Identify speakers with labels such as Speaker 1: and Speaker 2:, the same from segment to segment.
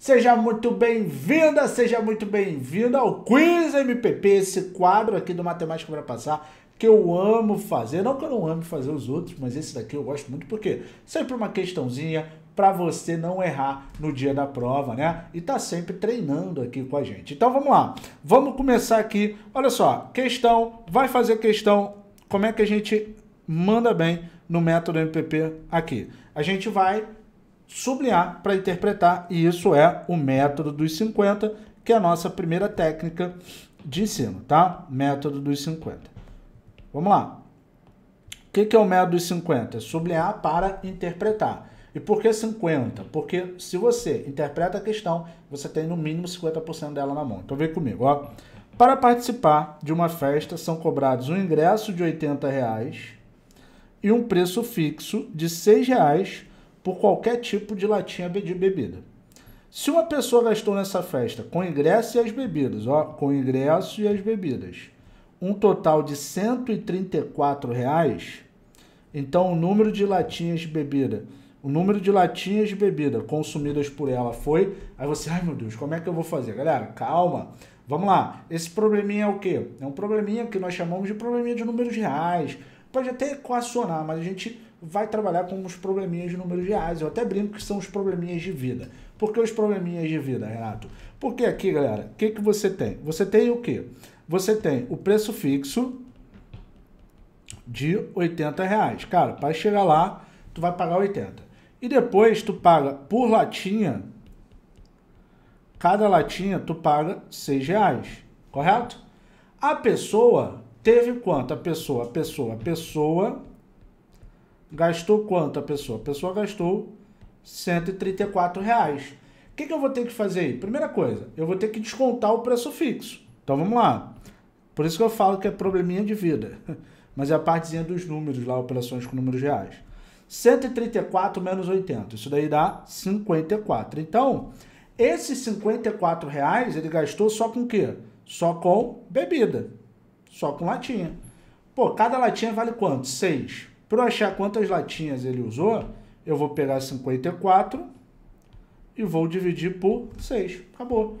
Speaker 1: Seja muito bem-vinda, seja muito bem-vindo ao Quiz MPP, esse quadro aqui do Matemática para Passar que eu amo fazer. Não que eu não ame fazer os outros, mas esse daqui eu gosto muito porque sempre uma questãozinha para você não errar no dia da prova, né? E tá sempre treinando aqui com a gente. Então vamos lá. Vamos começar aqui. Olha só, questão, vai fazer questão. Como é que a gente manda bem no método MPP aqui? A gente vai sublinhar para interpretar, e isso é o método dos 50, que é a nossa primeira técnica de ensino, tá? Método dos 50. Vamos lá. O que, que é o método dos 50? É sublinhar para interpretar. E por que 50? Porque se você interpreta a questão, você tem no mínimo 50% dela na mão. Então vem comigo, ó. Para participar de uma festa são cobrados um ingresso de 80 reais e um preço fixo de seis reais por qualquer tipo de latinha de bebida. Se uma pessoa gastou nessa festa com ingresso e as bebidas, ó, com ingresso e as bebidas, um total de 134 reais, então o número de latinhas de bebida, o número de latinhas de bebida consumidas por ela foi, aí você, ai meu Deus, como é que eu vou fazer? Galera, calma. Vamos lá. Esse probleminha é o quê? É um probleminha que nós chamamos de probleminha de números reais pode até equacionar, mas a gente vai trabalhar com os probleminhas de números reais. Eu até brinco que são os probleminhas de vida. Por que os probleminhas de vida, Renato? Porque aqui, galera, o que, que você tem? Você tem o quê? Você tem o preço fixo de 80 reais. Cara, para chegar lá, tu vai pagar 80. E depois tu paga por latinha, cada latinha tu paga 6 reais, correto? A pessoa Teve quanto a pessoa? A pessoa, a pessoa gastou quanto a pessoa? A pessoa gastou 134 reais. O que, que eu vou ter que fazer aí? Primeira coisa, eu vou ter que descontar o preço fixo. Então vamos lá. Por isso que eu falo que é probleminha de vida. Mas é a partezinha dos números lá, operações com números reais. 134 menos 80. Isso daí dá 54. Então, esses 54 reais ele gastou só com o quê? Só com bebida. Só com latinha. Pô, cada latinha vale quanto? 6. Para eu achar quantas latinhas ele usou, eu vou pegar 54 e vou dividir por 6. Acabou.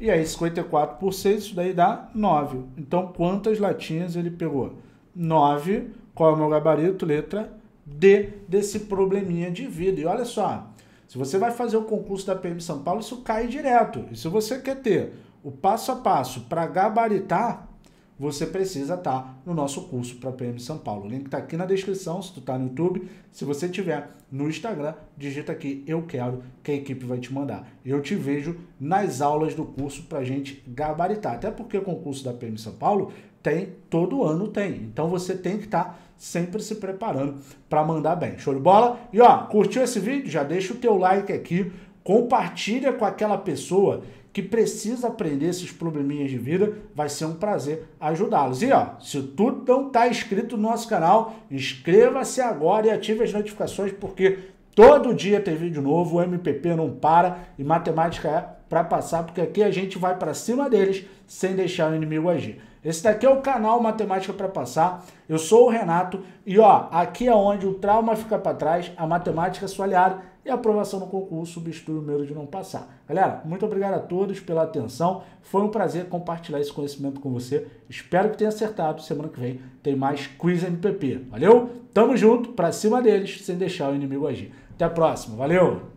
Speaker 1: E aí, 54 por 6, isso daí dá 9. Então, quantas latinhas ele pegou? 9. Qual é o meu gabarito? Letra D desse probleminha de vida. E olha só, se você vai fazer o concurso da PM São Paulo, isso cai direto. E se você quer ter o passo a passo para gabaritar, você precisa estar no nosso curso para PM São Paulo. O link está aqui na descrição, se tu está no YouTube. Se você tiver no Instagram, digita aqui eu quero, que a equipe vai te mandar. Eu te vejo nas aulas do curso para a gente gabaritar. Até porque o concurso da PM São Paulo tem, todo ano tem. Então você tem que estar tá sempre se preparando para mandar bem. Show de bola? E ó, curtiu esse vídeo? Já deixa o teu like aqui compartilha com aquela pessoa que precisa aprender esses probleminhas de vida, vai ser um prazer ajudá-los. E ó, se tu não está inscrito no nosso canal, inscreva-se agora e ative as notificações, porque todo dia tem vídeo novo, o MPP não para e matemática é para passar, porque aqui a gente vai para cima deles sem deixar o inimigo agir. Esse daqui é o canal Matemática para Passar. Eu sou o Renato e ó, aqui é onde o trauma fica para trás, a matemática é sua aliada e a aprovação no concurso substitui o medo de não passar. Galera, muito obrigado a todos pela atenção. Foi um prazer compartilhar esse conhecimento com você. Espero que tenha acertado. Semana que vem tem mais Quiz MPP. Valeu? Tamo junto, para cima deles, sem deixar o inimigo agir. Até a próxima. Valeu!